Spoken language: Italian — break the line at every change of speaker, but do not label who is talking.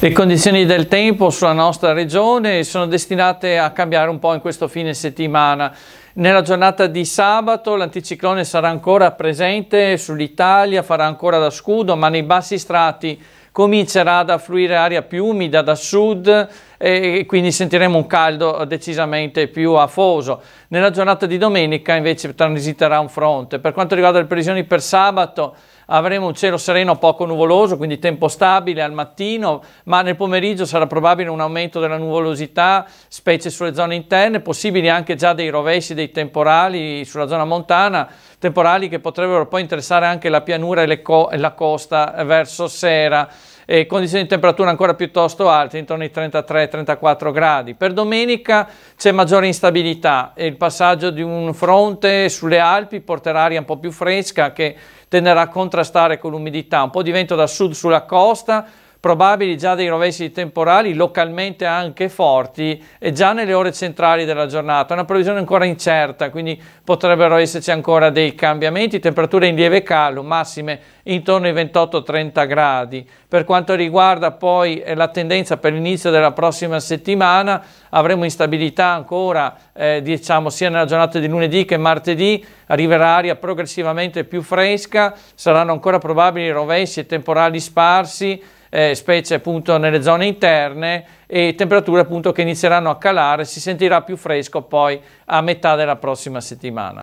Le condizioni del tempo sulla nostra regione sono destinate a cambiare un po' in questo fine settimana. Nella giornata di sabato l'anticiclone sarà ancora presente sull'Italia, farà ancora da scudo, ma nei bassi strati comincerà ad affluire aria più umida da sud e quindi sentiremo un caldo decisamente più afoso. Nella giornata di domenica invece transiterà un fronte. Per quanto riguarda le previsioni per sabato avremo un cielo sereno poco nuvoloso, quindi tempo stabile al mattino, ma nel pomeriggio sarà probabile un aumento della nuvolosità, specie sulle zone interne, possibili anche già dei rovesci, dei temporali sulla zona montana temporali che potrebbero poi interessare anche la pianura e, co- e la costa verso sera. E condizioni di temperatura ancora piuttosto alte, intorno ai 33-34 gradi. Per domenica c'è maggiore instabilità e il passaggio di un fronte sulle Alpi porterà aria un po' più fresca che tenderà a contrastare con l'umidità, un po' di vento da sud sulla costa, probabili già dei rovesci temporali localmente anche forti e già nelle ore centrali della giornata. Una previsione ancora incerta, quindi potrebbero esserci ancora dei cambiamenti, temperature in lieve calo, massime intorno ai 28-30 gradi. Per quanto riguarda poi eh, la tendenza per l'inizio della prossima settimana, avremo instabilità ancora, eh, diciamo, sia nella giornata di lunedì che martedì, arriverà aria progressivamente più fresca, saranno ancora probabili rovesci e temporali sparsi, eh, specie appunto nelle zone interne e temperature appunto che inizieranno a calare, si sentirà più fresco poi a metà della prossima settimana.